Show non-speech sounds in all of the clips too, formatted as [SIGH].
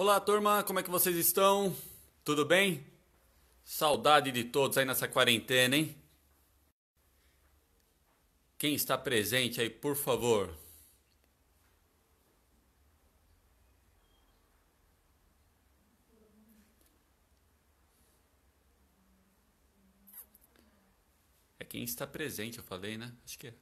Olá, turma, como é que vocês estão? Tudo bem? Saudade de todos aí nessa quarentena, hein? Quem está presente aí, por favor? É quem está presente, eu falei, né? Acho que é.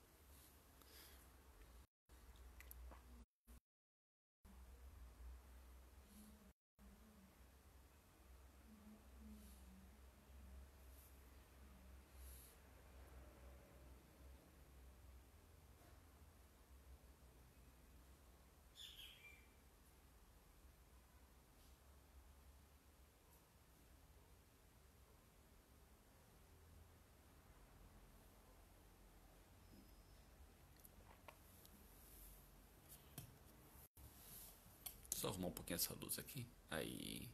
essa luz aqui. Aí.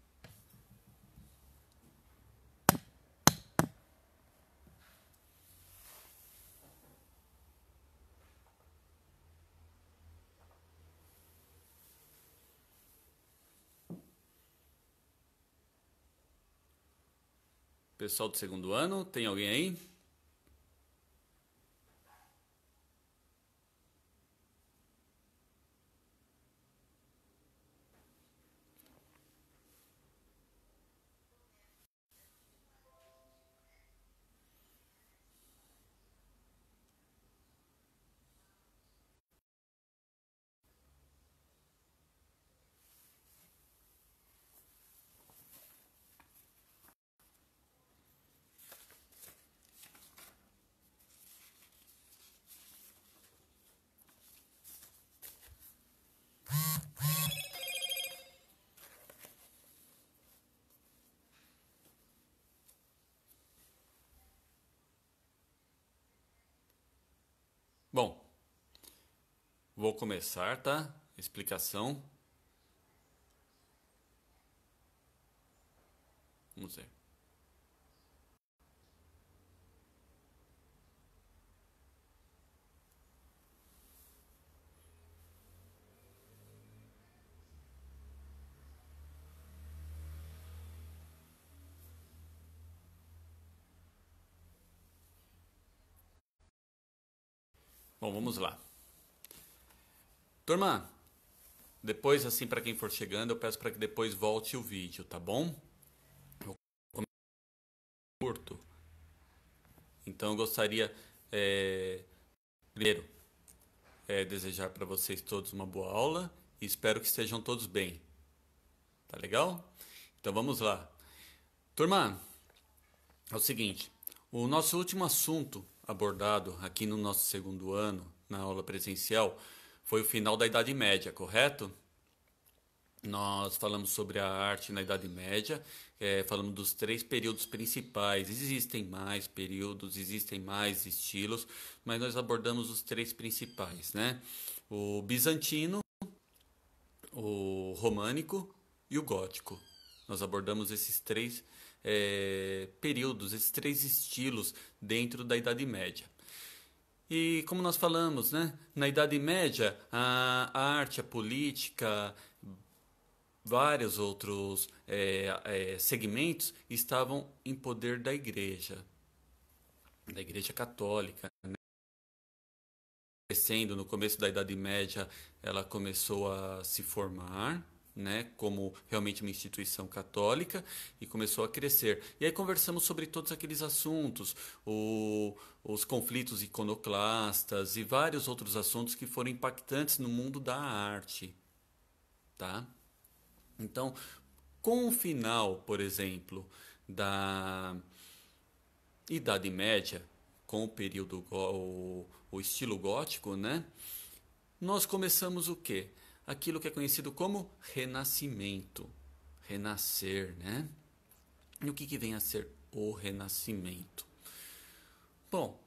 Pessoal do segundo ano, tem alguém aí? Bom, vou começar, tá? Explicação. Vamos ver. Bom, vamos lá. Turma, depois assim para quem for chegando, eu peço para que depois volte o vídeo, tá bom? Eu curto. Então eu gostaria é, primeiro é, desejar para vocês todos uma boa aula e espero que estejam todos bem. Tá legal? Então vamos lá. Turma, é o seguinte, o nosso último assunto abordado aqui no nosso segundo ano, na aula presencial, foi o final da Idade Média, correto? Nós falamos sobre a arte na Idade Média, é, falamos dos três períodos principais. Existem mais períodos, existem mais estilos, mas nós abordamos os três principais, né? O bizantino, o românico e o gótico. Nós abordamos esses três é, períodos, esses três estilos dentro da Idade Média. E como nós falamos, né, na Idade Média, a, arte, a política, vários outros é, é, segmentos estavam em poder da Igreja, da Igreja Católica. Né? Crescendo no começo da Idade Média, ela começou a se formar né, como realmente uma instituição católica e começou a crescer. E aí conversamos sobre todos aqueles assuntos, o, os conflitos iconoclastas e vários outros assuntos que foram impactantes no mundo da arte, tá? Então, com o final, por exemplo, da Idade Média, com o período o, o estilo gótico, né? Nós começamos o quê? aquilo que é conhecido como renascimento, renascer, né? E o que, que vem a ser o renascimento? Bom,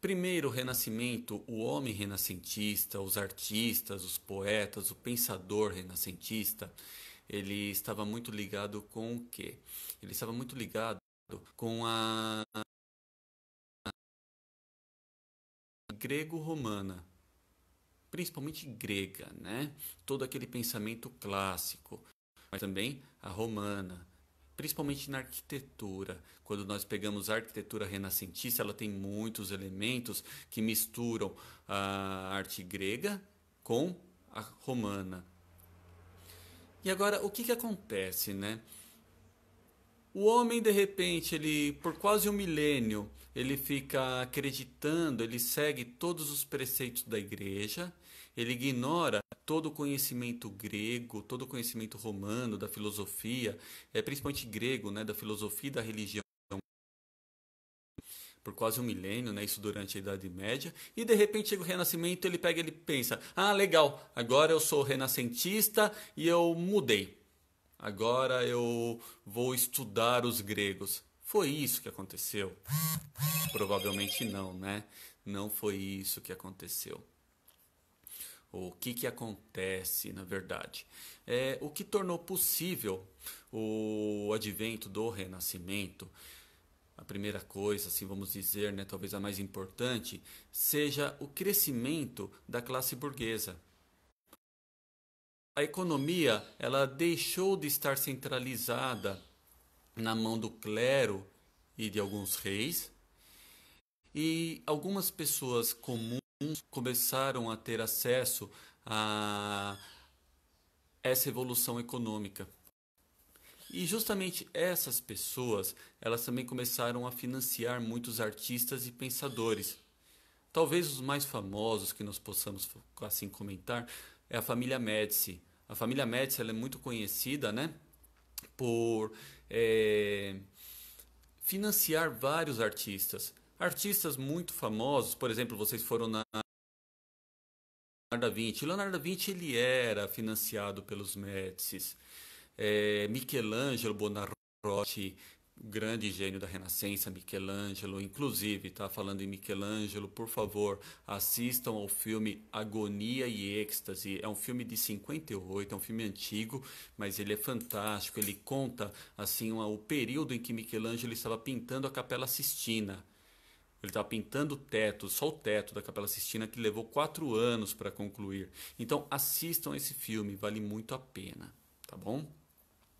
primeiro o renascimento, o homem renascentista, os artistas, os poetas, o pensador renascentista, ele estava muito ligado com o quê? Ele estava muito ligado com a grego-romana, principalmente grega, né? todo aquele pensamento clássico, mas também a romana, principalmente na arquitetura. Quando nós pegamos a arquitetura renascentista, ela tem muitos elementos que misturam a arte grega com a romana. E agora, o que, que acontece, né? O homem, de repente, ele por quase um milênio, ele fica acreditando, ele segue todos os preceitos da igreja, ele ignora todo o conhecimento grego, todo o conhecimento romano da filosofia, é principalmente grego, né, da filosofia e da religião por quase um milênio, né, isso durante a Idade Média, e de repente chega o Renascimento, ele pega, ele pensa: "Ah, legal, agora eu sou renascentista e eu mudei. Agora eu vou estudar os gregos". Foi isso que aconteceu? Provavelmente não, né? Não foi isso que aconteceu o que, que acontece na verdade. É, o que tornou possível o advento do renascimento, a primeira coisa, assim vamos dizer, né, talvez a mais importante, seja o crescimento da classe burguesa. A economia ela deixou de estar centralizada na mão do clero e de alguns reis, e algumas pessoas comuns começaram a ter acesso a essa evolução econômica. E justamente essas pessoas, elas também começaram a financiar muitos artistas e pensadores. Talvez os mais famosos que nós possamos assim comentar é a família Médici. A família Médici ela é muito conhecida, né, por é, financiar vários artistas artistas muito famosos, por exemplo, vocês foram na Leonardo da Vinci. Leonardo da Vinci ele era financiado pelos Médicis. É, Michelangelo Bonarotti, grande gênio da Renascença, Michelangelo, inclusive, tá falando em Michelangelo, por favor, assistam ao filme Agonia e Êxtase. É um filme de 58, é um filme antigo, mas ele é fantástico. Ele conta assim uma, o período em que Michelangelo estava pintando a Capela Sistina. Ele estava pintando o teto, só o teto da Capela Sistina, que levou quatro anos para concluir. Então assistam esse filme, vale muito a pena, tá bom?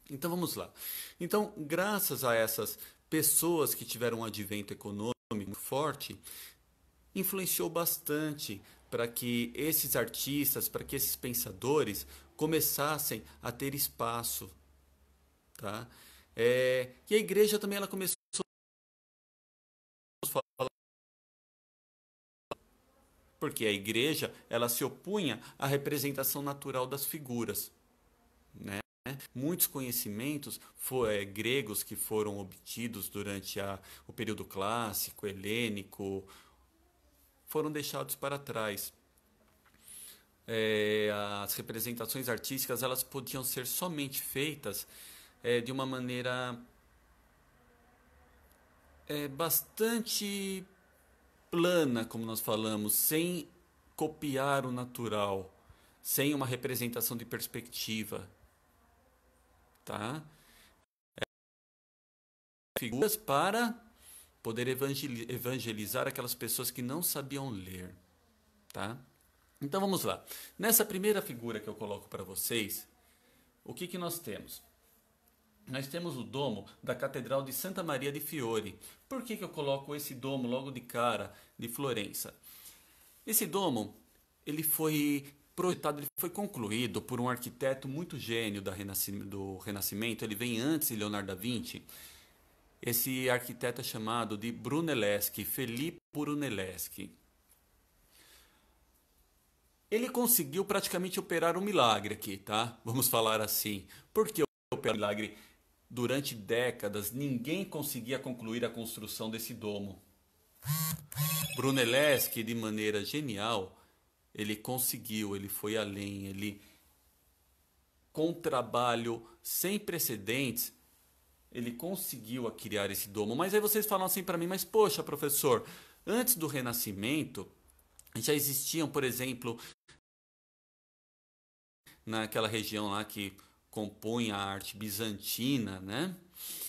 Então vamos lá. Então, graças a essas pessoas que tiveram um advento econômico forte, influenciou bastante para que esses artistas, para que esses pensadores começassem a ter espaço, tá? É, e a igreja também ela começou porque a igreja ela se opunha à representação natural das figuras. Né? Muitos conhecimentos for, é, gregos que foram obtidos durante a, o período clássico, helênico, foram deixados para trás. É, as representações artísticas elas podiam ser somente feitas é, de uma maneira é, bastante plana, como nós falamos, sem copiar o natural, sem uma representação de perspectiva, tá? É, figuras para poder evangelizar aquelas pessoas que não sabiam ler, tá? Então vamos lá. Nessa primeira figura que eu coloco para vocês, o que que nós temos? nós temos o domo da Catedral de Santa Maria de Fiore. Por que, que eu coloco esse domo logo de cara de Florença? Esse domo ele foi projetado, ele foi concluído por um arquiteto muito gênio do Renascimento. Ele vem antes de Leonardo da Vinci. Esse arquiteto é chamado de Brunelleschi, Felipe Brunelleschi. Ele conseguiu praticamente operar um milagre aqui, tá? Vamos falar assim. Por que operar um milagre? Durante décadas, ninguém conseguia concluir a construção desse domo. Brunelleschi, de maneira genial, ele conseguiu, ele foi além, ele com trabalho sem precedentes, ele conseguiu criar esse domo. Mas aí vocês falam assim para mim, mas poxa, professor, antes do Renascimento já existiam, por exemplo, naquela região lá que compõe a arte bizantina, né?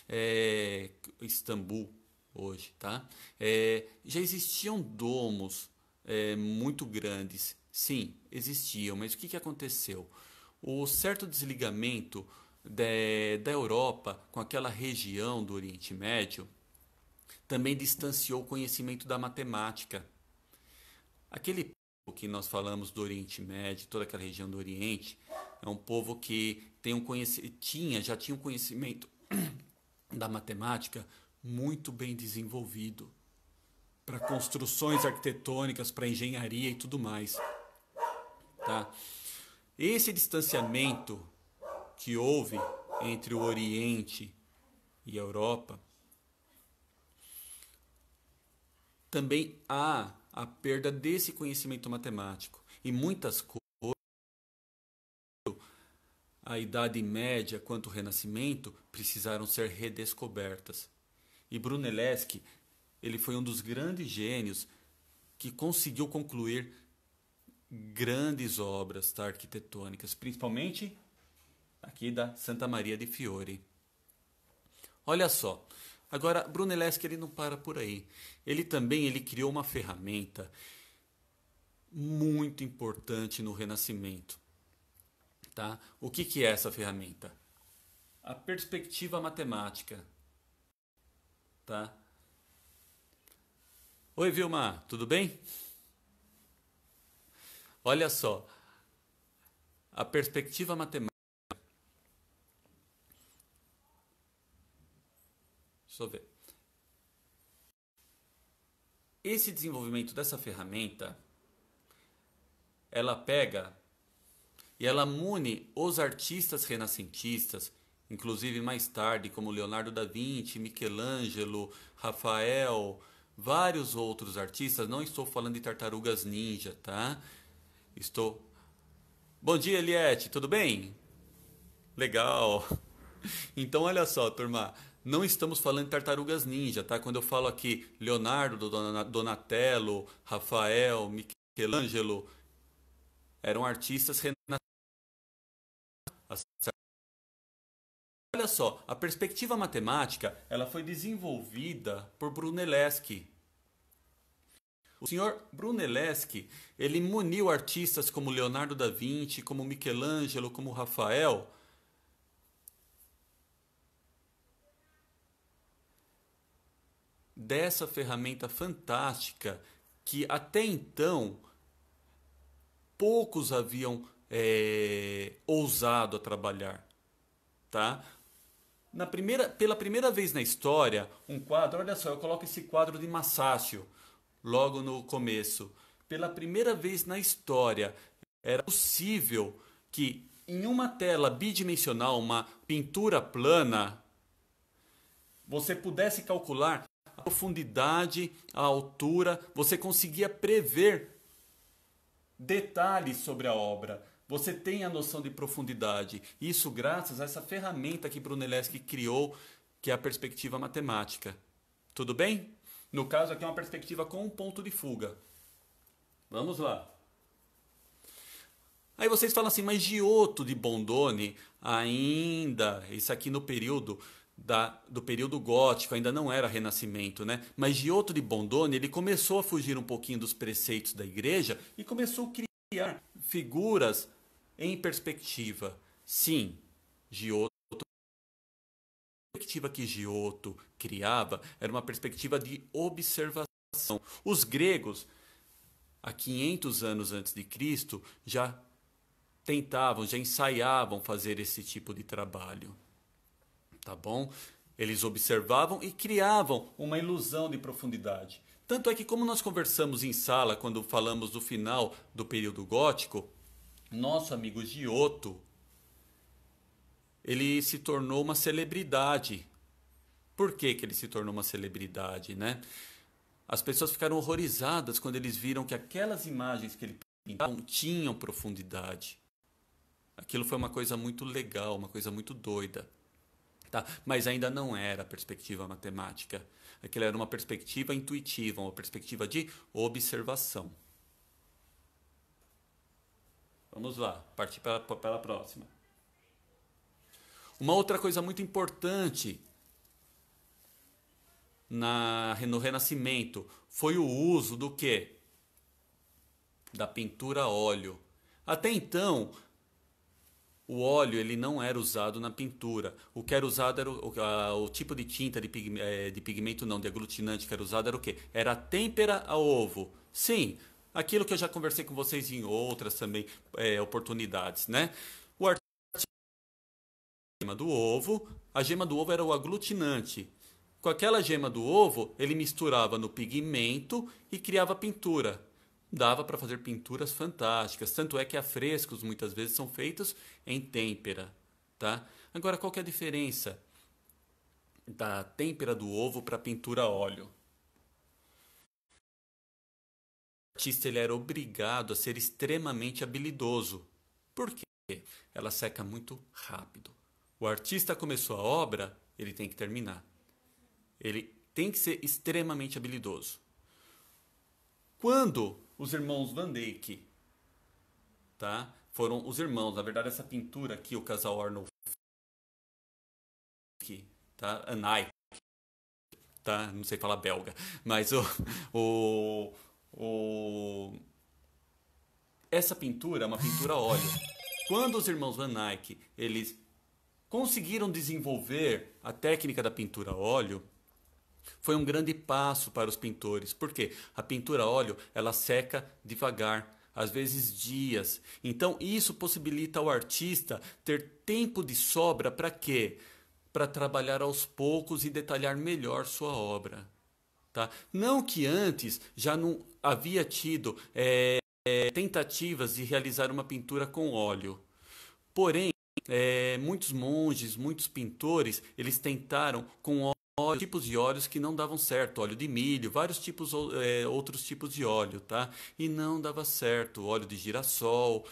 É, Istambul hoje, tá? É, já existiam domos é, muito grandes, sim, existiam, mas o que, que aconteceu? O certo desligamento de, da Europa com aquela região do Oriente Médio também distanciou o conhecimento da matemática. Aquele o que nós falamos do Oriente Médio, toda aquela região do Oriente, é um povo que tem um tinha, já tinha um conhecimento [CLEARS THROAT] da matemática muito bem desenvolvido para construções arquitetônicas, para engenharia e tudo mais. Tá? Esse distanciamento que houve entre o Oriente e a Europa também há a perda desse conhecimento matemático. E muitas coisas, a Idade Média quanto o Renascimento, precisaram ser redescobertas. E Brunelleschi, ele foi um dos grandes gênios que conseguiu concluir grandes obras tá, arquitetônicas, principalmente aqui da Santa Maria de Fiore. Olha só, Agora, Brunelleschi ele não para por aí. Ele também ele criou uma ferramenta muito importante no Renascimento. Tá? O que, que é essa ferramenta? A perspectiva matemática. Tá? Oi, Vilma, tudo bem? Olha só, a perspectiva matemática. ver. Esse desenvolvimento dessa ferramenta, ela pega e ela mune os artistas renascentistas, inclusive mais tarde, como Leonardo da Vinci, Michelangelo, Rafael, vários outros artistas. Não estou falando de tartarugas ninja, tá? Estou. Bom dia, Eliette, tudo bem? Legal! [LAUGHS] Então, olha só, turma. Não estamos falando de tartarugas ninja, tá? Quando eu falo aqui Leonardo, Donatello, Rafael, Michelangelo, eram artistas renascidos. Olha só, a perspectiva matemática ela foi desenvolvida por Brunelleschi. O senhor Brunelleschi ele muniu artistas como Leonardo da Vinci, como Michelangelo, como Rafael dessa ferramenta fantástica que até então poucos haviam é, ousado a trabalhar, tá? Na primeira, pela primeira vez na história, um quadro, olha só, eu coloco esse quadro de Massácio logo no começo. Pela primeira vez na história, era possível que em uma tela bidimensional, uma pintura plana, você pudesse calcular profundidade, a altura, você conseguia prever detalhes sobre a obra. Você tem a noção de profundidade. Isso graças a essa ferramenta que Brunelleschi criou, que é a perspectiva matemática. Tudo bem? No caso aqui é uma perspectiva com um ponto de fuga. Vamos lá. Aí vocês falam assim, mas Giotto de Bondone ainda, isso aqui no período da, do período gótico, ainda não era renascimento, né? Mas Giotto de Bondone, ele começou a fugir um pouquinho dos preceitos da igreja e começou a criar figuras em perspectiva. Sim, Giotto a perspectiva que Giotto criava era uma perspectiva de observação. Os gregos, há 500 anos antes de Cristo, já tentavam, já ensaiavam fazer esse tipo de trabalho tá bom? Eles observavam e criavam uma ilusão de profundidade. Tanto é que, como nós conversamos em sala quando falamos do final do período gótico, nosso amigo Giotto ele se tornou uma celebridade. Por que, que ele se tornou uma celebridade, né? As pessoas ficaram horrorizadas quando eles viram que aquelas imagens que ele pintava tinham profundidade. Aquilo foi uma coisa muito legal, uma coisa muito doida. Tá? Mas ainda não era perspectiva matemática. Aquilo era uma perspectiva intuitiva, uma perspectiva de observação. Vamos lá, partir para, a próxima. Uma outra coisa muito importante na, no Renascimento foi o uso do que? Da pintura a óleo. Até então, o óleo ele não era usado na pintura. O que era usado era o, a, o tipo de tinta de, pig, é, de pigmento não, de aglutinante que era usado era o quê? Era a têmpera a ovo. Sim, aquilo que eu já conversei com vocês em outras também é, oportunidades, né? O artista gema do ovo, a gema do ovo era o aglutinante. Com aquela gema do ovo, ele misturava no pigmento e criava pintura dava para fazer pinturas fantásticas. Tanto é que há frescos muitas vezes são feitos em têmpera, tá? Agora qual que é a diferença da têmpera do ovo para pintura a óleo? O artista ele era obrigado a ser extremamente habilidoso. Por quê? Ela seca muito rápido. O artista começou a obra, ele tem que terminar. Ele tem que ser extremamente habilidoso. Quando os irmãos Van Dyck, tá? Foram os irmãos. Na verdade, essa pintura aqui, o casal Arnold, tá? Anai, tá? Não sei falar belga, mas o, o, o... essa pintura é uma pintura óleo. Quando os irmãos Van Dyck eles conseguiram desenvolver a técnica da pintura óleo, foi um grande passo para os pintores, porque a pintura a óleo ela seca devagar, às vezes dias. Então isso possibilita ao artista ter tempo de sobra para quê? Para trabalhar aos poucos e detalhar melhor sua obra. Tá? Não que antes já não havia tido é, é, tentativas de realizar uma pintura com óleo. Porém, é, muitos monges, muitos pintores, eles tentaram com óleo tipos de óleos que não davam certo, óleo de milho, vários tipos, é, outros tipos de óleo, tá? E não dava certo, óleo de girassol.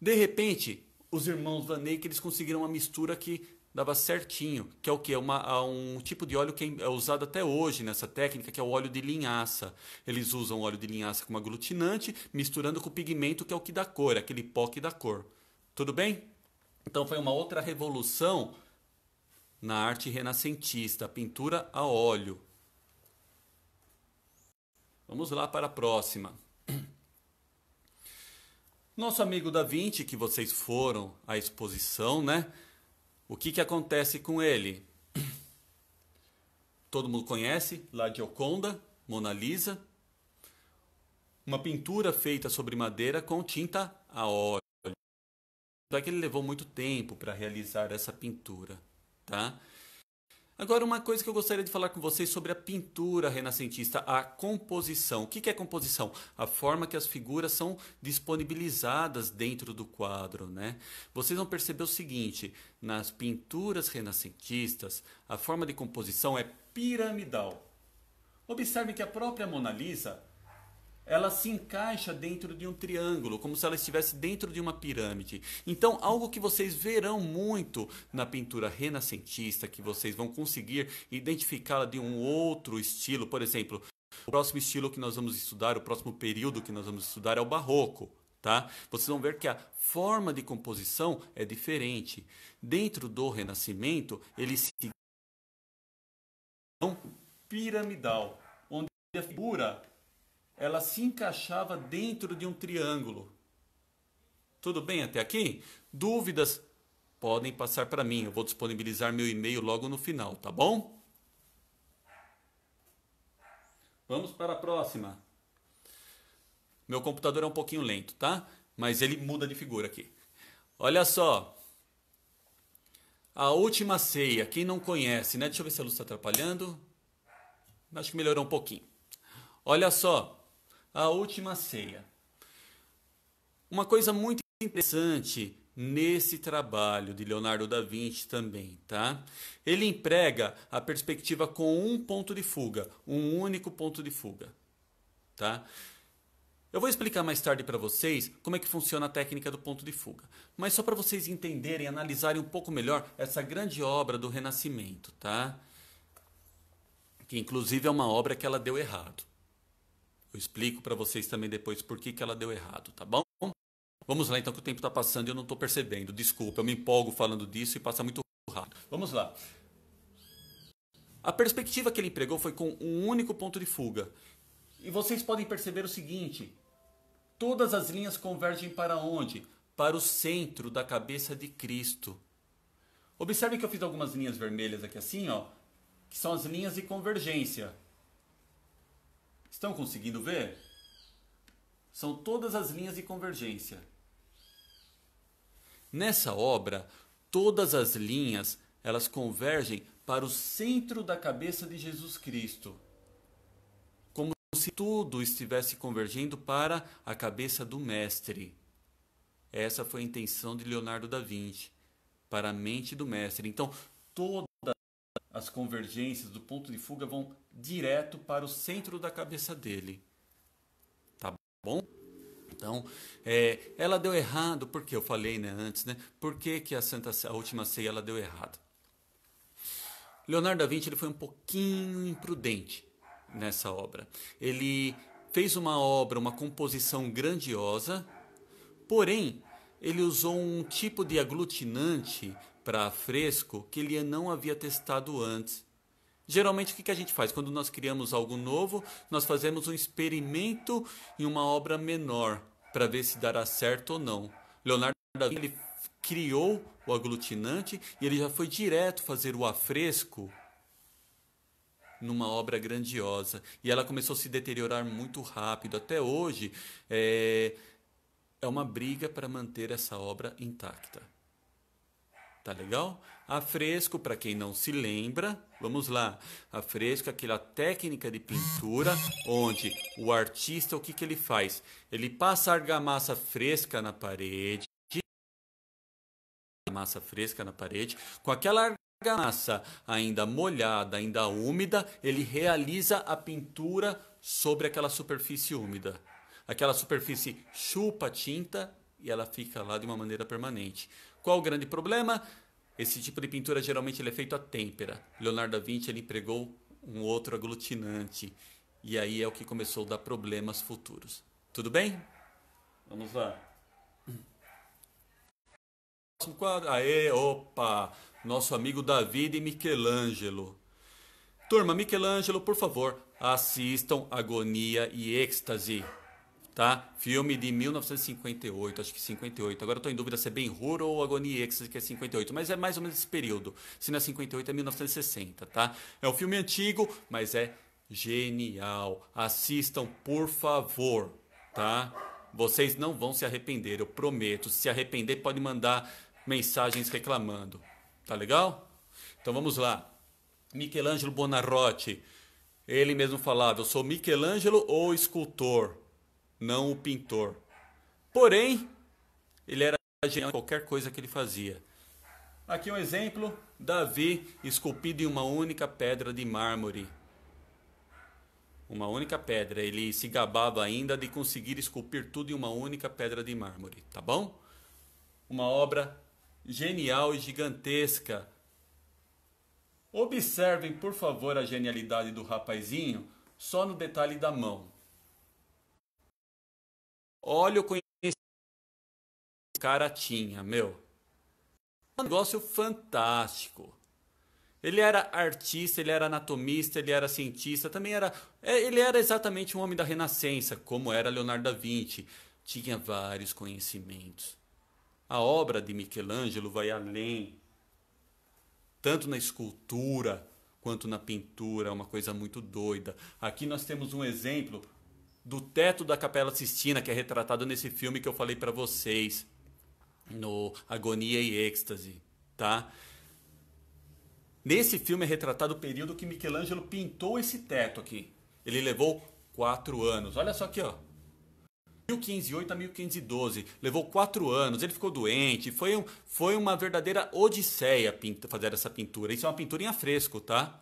De repente, os irmãos Van que eles conseguiram uma mistura que dava certinho, que é o que é um tipo de óleo que é, é usado até hoje nessa técnica, que é o óleo de linhaça. Eles usam óleo de linhaça como aglutinante, misturando com o pigmento que é o que dá cor, aquele pó que dá cor. Tudo bem? Então foi uma outra revolução na arte renascentista, pintura a óleo. Vamos lá para a próxima. Nosso amigo da Vinci, que vocês foram à exposição, né? O que, que acontece com ele? Todo mundo conhece La Gioconda, Mona Lisa. Uma pintura feita sobre madeira com tinta a óleo. Só é que ele levou muito tempo para realizar essa pintura tá? Agora, uma coisa que eu gostaria de falar com vocês sobre a pintura renascentista, a composição. O que é composição? A forma que as figuras são disponibilizadas dentro do quadro. Né? Vocês vão perceber o seguinte: nas pinturas renascentistas, a forma de composição é piramidal. Observe que a própria Mona Lisa ela se encaixa dentro de um triângulo, como se ela estivesse dentro de uma pirâmide. Então, algo que vocês verão muito na pintura renascentista, que vocês vão conseguir identificá-la de um outro estilo, por exemplo, o próximo estilo que nós vamos estudar, o próximo período que nós vamos estudar é o barroco. Tá? Vocês vão ver que a forma de composição é diferente. Dentro do Renascimento, ele se piramidal, onde a figura ela se encaixava dentro de um triângulo. Tudo bem até aqui? Dúvidas podem passar para mim. Eu vou disponibilizar meu e-mail logo no final, tá bom? Vamos para a próxima. Meu computador é um pouquinho lento, tá? Mas ele muda de figura aqui. Olha só. A última ceia, quem não conhece, né? Deixa eu ver se a luz está atrapalhando. Acho que melhorou um pouquinho. Olha só a última ceia. Uma coisa muito interessante nesse trabalho de Leonardo da Vinci também, tá? Ele emprega a perspectiva com um ponto de fuga, um único ponto de fuga, tá? Eu vou explicar mais tarde para vocês como é que funciona a técnica do ponto de fuga, mas só para vocês entenderem, analisarem um pouco melhor essa grande obra do Renascimento, tá? Que inclusive é uma obra que ela deu errado. Eu explico para vocês também depois por que, que ela deu errado, tá bom? Vamos lá então que o tempo está passando e eu não estou percebendo. Desculpa, eu me empolgo falando disso e passa muito rápido. Vamos lá. A perspectiva que ele empregou foi com um único ponto de fuga. E vocês podem perceber o seguinte: todas as linhas convergem para onde? Para o centro da cabeça de Cristo. Observe que eu fiz algumas linhas vermelhas aqui assim, ó, que são as linhas de convergência. Estão conseguindo ver? São todas as linhas de convergência. Nessa obra, todas as linhas elas convergem para o centro da cabeça de Jesus Cristo, como se tudo estivesse convergendo para a cabeça do Mestre. Essa foi a intenção de Leonardo da Vinci, para a mente do Mestre. Então, todas as convergências do ponto de fuga vão direto para o centro da cabeça dele. Tá bom? Então, é, ela deu errado, porque eu falei né, antes, né? Por que, que a, Santa, a última ceia ela deu errado? Leonardo da Vinci ele foi um pouquinho imprudente nessa obra. Ele fez uma obra, uma composição grandiosa, porém ele usou um tipo de aglutinante para fresco que ele não havia testado antes. Geralmente, o que a gente faz? Quando nós criamos algo novo, nós fazemos um experimento em uma obra menor para ver se dará certo ou não. Leonardo da Vinci ele criou o aglutinante e ele já foi direto fazer o afresco numa obra grandiosa. E ela começou a se deteriorar muito rápido. Até hoje, é, é uma briga para manter essa obra intacta. Tá legal? A fresco, para quem não se lembra, vamos lá. A fresco é aquela técnica de pintura onde o artista, o que, que ele faz? Ele passa argamassa fresca na parede, argamassa fresca na parede, com aquela argamassa ainda molhada, ainda úmida, ele realiza a pintura sobre aquela superfície úmida. Aquela superfície chupa a tinta e ela fica lá de uma maneira permanente. Qual o grande problema? Esse tipo de pintura geralmente ele é feito à têmpera. Leonardo da Vinci ele empregou um outro aglutinante e aí é o que começou a dar problemas futuros. Tudo bem? Vamos lá. Próximo quadro. Aê, opa! Nosso amigo David e Michelangelo. Turma, Michelangelo, por favor, assistam Agonia e Êxtase tá? Filme de 1958, acho que 58. Agora eu tô em dúvida se é bem Hur ou Agonia Ecstasy, que é 58, mas é mais ou menos esse período. Se não é 58, é 1960, tá? É um filme antigo, mas é genial. Assistam, por favor, tá? Vocês não vão se arrepender, eu prometo. Se arrepender, pode mandar mensagens reclamando. Tá legal? Então vamos lá. Michelangelo Bonarroti. Ele mesmo falava: Eu sou Michelangelo ou escultor? não o pintor. Porém, ele era genial em qualquer coisa que ele fazia. Aqui um exemplo: Davi esculpido em uma única pedra de mármore. Uma única pedra. Ele se gabava ainda de conseguir esculpir tudo em uma única pedra de mármore, tá bom? Uma obra genial e gigantesca. Observem, por favor, a genialidade do rapazinho só no detalhe da mão. Olha o conhecimento que o cara tinha, meu. Um negócio fantástico. Ele era artista, ele era anatomista, ele era cientista, também era. É, ele era exatamente um homem da Renascença, como era Leonardo da Vinci. Tinha vários conhecimentos. A obra de Michelangelo vai além, tanto na escultura quanto na pintura, é uma coisa muito doida. Aqui nós temos um exemplo do teto da Capela Sistina, que é retratado nesse filme que eu falei para vocês, no Agonia e Êxtase, tá? Nesse filme é retratado o período que Michelangelo pintou esse teto aqui. Ele levou quatro anos. Olha só aqui, ó. 1508 a 1512. Levou quatro anos, ele ficou doente. Foi, um, foi uma verdadeira odisseia fazer essa pintura. Isso é uma pintura em afresco, tá?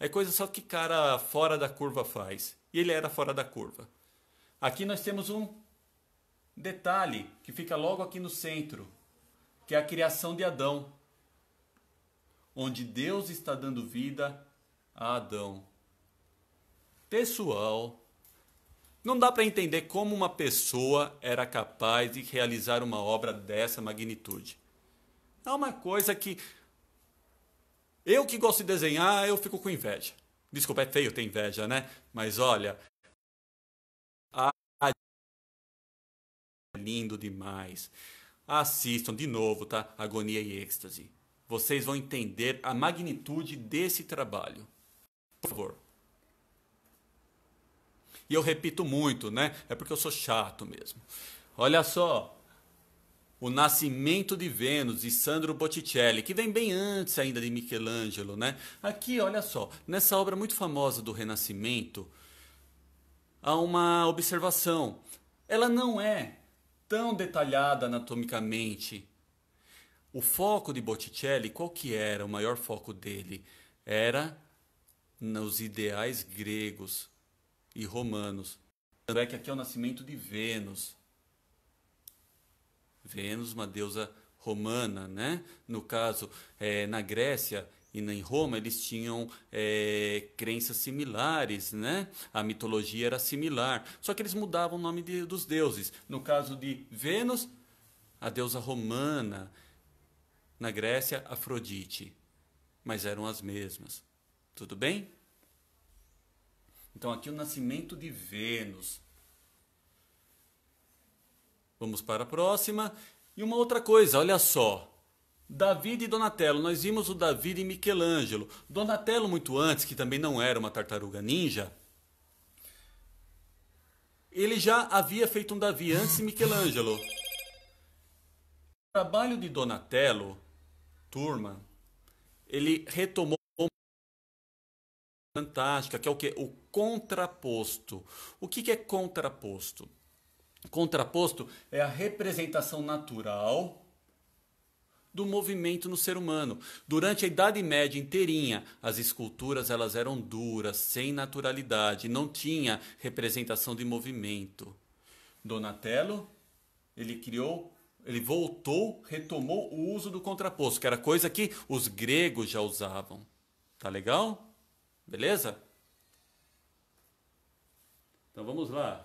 É coisa só que cara fora da curva faz. E ele era fora da curva. Aqui nós temos um detalhe que fica logo aqui no centro, que é a criação de Adão, onde Deus está dando vida a Adão. Pessoal, não dá para entender como uma pessoa era capaz de realizar uma obra dessa magnitude. É uma coisa que eu que gosto de desenhar, eu fico com inveja. Desculpa, é feio ter inveja, né? Mas olha, ah, é lindo demais. Assistam de novo, tá? Agonia e êxtase. Vocês vão entender a magnitude desse trabalho. Por favor. E eu repito muito, né? É porque eu sou chato mesmo. Olha só. O Nascimento de Vênus, de Sandro Botticelli, que vem bem antes ainda de Michelangelo, né? Aqui, olha só, nessa obra muito famosa do Renascimento, a uma observação. Ela não é tão detalhada anatomicamente. O foco de Botticelli, qual que era o maior foco dele? Era nos ideais gregos e romanos. Tanto é que aqui é o nascimento de Vênus. Vênus, uma deusa romana, né? No caso, é, na Grécia, e em Roma eles tinham é, crenças similares, né? A mitologia era similar, só que eles mudavam o nome de, dos deuses. No caso de Vênus, a deusa romana, na Grécia, Afrodite, mas eram as mesmas. Tudo bem? Então aqui o nascimento de Vênus. Vamos para a próxima. E uma outra coisa, olha só. David e Donatello. Nós vimos o David e Michelangelo. Donatello muito antes, que também não era uma tartaruga ninja, ele já havia feito um Davi antes de Michelangelo. O trabalho de Donatello, turma, ele retomou fantástica, que é o que o contraposto. O que é contraposto? Contraposto é a representação natural do movimento no ser humano. Durante a Idade Média inteirinha, as esculturas elas eram duras, sem naturalidade, não tinha representação de movimento. Donatello, ele criou ele voltou, retomou o uso do contraposto, que era coisa que os gregos já usavam. Tá legal? Beleza? Então vamos lá.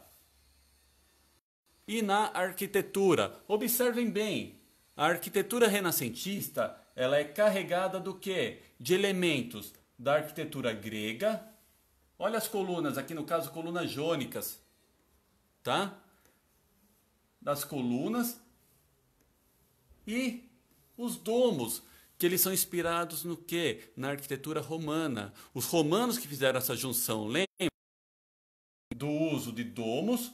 E na arquitetura, observem bem, a arquitetura renascentista ela é carregada do que? De elementos da arquitetura grega. Olha as colunas, aqui no caso colunas jônicas, tá? Das colunas e os domos, que eles são inspirados no que? Na arquitetura romana. Os romanos que fizeram essa junção, lembra? Do uso de domos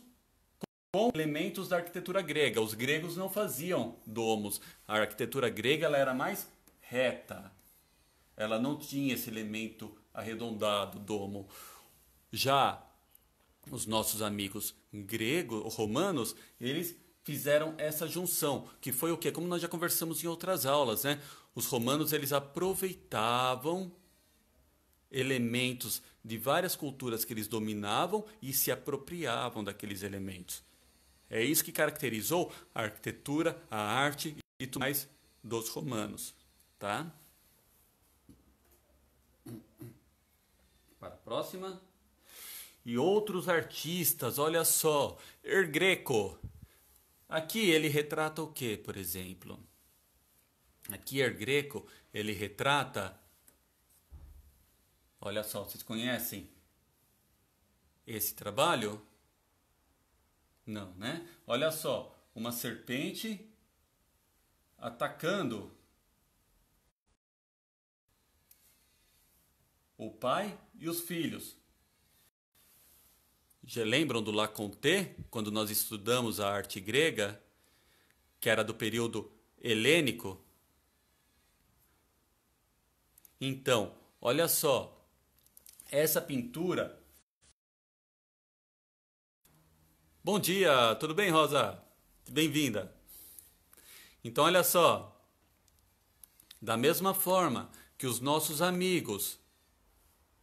com elementos da arquitetura grega. Os gregos não faziam domos. A arquitetura grega ela era mais reta. Ela não tinha esse elemento arredondado, domo. Já os nossos amigos gregos, romanos, eles fizeram essa junção, que foi o que, como nós já conversamos em outras aulas, né? Os romanos eles aproveitavam elementos de várias culturas que eles dominavam e se apropriavam daqueles elementos. É isso que caracterizou a arquitetura, a arte e tudo mais dos romanos, tá? Para a próxima. E outros artistas, olha só, Er Greco. Aqui ele retrata o que, por exemplo? Aqui Er Greco, ele retrata Olha só, vocês conhecem esse trabalho? Não, né? Olha só, uma serpente atacando o pai e os filhos. Já lembram do Laconté, quando nós estudamos a arte grega, que era do período helênico? Então, olha só, essa pintura Bom dia, tudo bem, Rosa? Bem-vinda. Então, olha só. Da mesma forma que os nossos amigos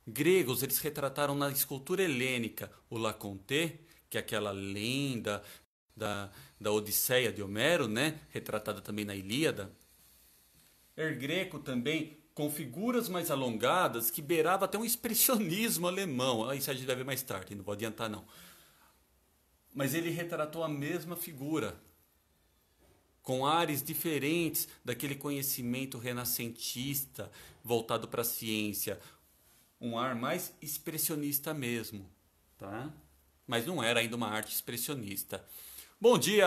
gregos, eles retrataram na escultura helênica o Laconte, que é aquela lenda da, da Odisseia de Homero, né? retratada também na Ilíada. Ergreco também com figuras mais alongadas que beirava até um expressionismo alemão. Isso a gente vai ver mais tarde, não vou adiantar não mas ele retratou a mesma figura, com ares diferentes daquele conhecimento renascentista voltado para a ciência, um ar mais expressionista mesmo, tá? Mas não era ainda uma arte expressionista. Bom dia!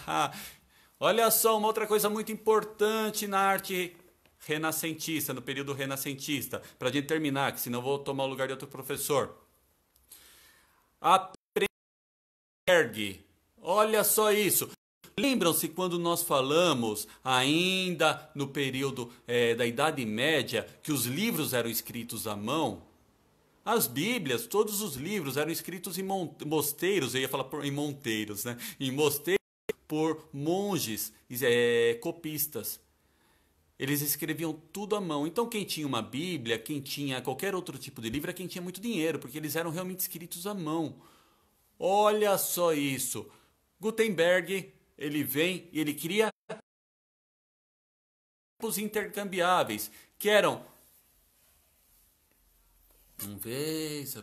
[LAUGHS] Olha só, uma outra coisa muito importante na arte renascentista, no período renascentista, para a gente terminar, que senão vou tomar o lugar de outro professor. A Olha só isso. Lembram-se quando nós falamos, ainda no período é, da Idade Média, que os livros eram escritos à mão? As Bíblias, todos os livros eram escritos em mosteiros, eu ia falar por, em monteiros, né? Em mosteiros por monges é, copistas. Eles escreviam tudo à mão. Então, quem tinha uma Bíblia, quem tinha qualquer outro tipo de livro, era quem tinha muito dinheiro, porque eles eram realmente escritos à mão. Olha só isso. Gutenberg, ele vem e ele cria tipos intercambiáveis, que eram um vez,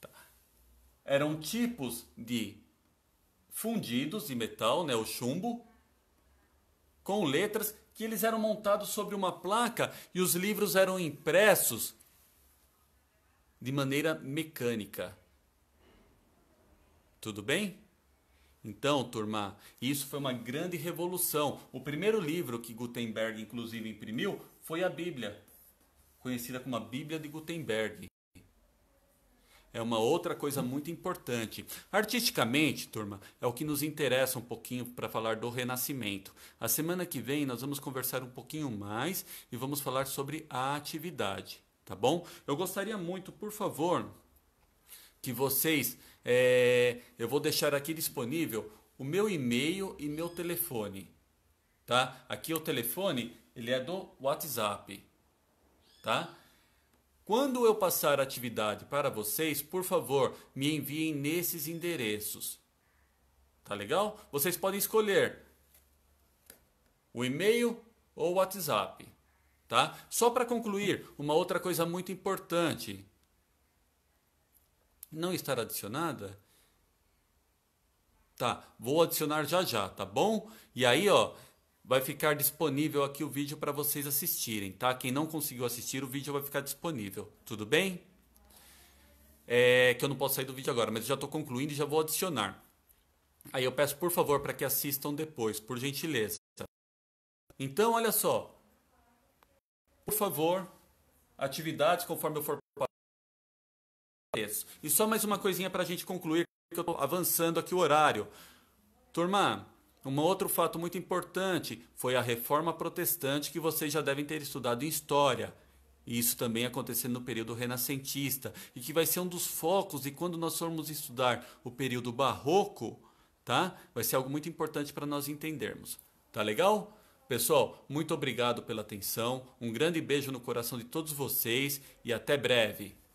tá. eram tipos de fundidos de metal, né, o chumbo, com letras que eles eram montados sobre uma placa e os livros eram impressos de maneira mecânica. Tudo bem? Então, turma, isso foi uma grande revolução. O primeiro livro que Gutenberg, inclusive, imprimiu foi a Bíblia, conhecida como a Bíblia de Gutenberg. É uma outra coisa muito importante. Artisticamente, turma, é o que nos interessa um pouquinho para falar do Renascimento. A semana que vem nós vamos conversar um pouquinho mais e vamos falar sobre a atividade, tá bom? Eu gostaria muito, por favor, que vocês é, eu vou deixar aqui disponível o meu e-mail e meu telefone, tá? Aqui o telefone, ele é do WhatsApp, tá? Quando eu passar a atividade para vocês, por favor, me enviem nesses endereços. Tá legal? Vocês podem escolher o e-mail ou o WhatsApp, tá? Só para concluir, uma outra coisa muito importante não estar adicionada? Tá, vou adicionar já já, tá bom? E aí, ó, vai ficar disponível aqui o vídeo para vocês assistirem, tá? Quem não conseguiu assistir, o vídeo vai ficar disponível, tudo bem? É, que eu não posso sair do vídeo agora, mas já estou concluindo e já vou adicionar. Aí eu peço, por favor, para que assistam depois, por gentileza. Então, olha só. Por favor, atividades conforme eu for preço. E só mais uma coisinha para a gente concluir, que eu estou avançando aqui o horário. Turma, um outro fato muito importante foi a reforma protestante que vocês já devem ter estudado em história. E isso também acontecendo no período renascentista, e que vai ser um dos focos, e quando nós formos estudar o período barroco, tá? Vai ser algo muito importante para nós entendermos. Tá legal? Pessoal, muito obrigado pela atenção, um grande beijo no coração de todos vocês e até breve!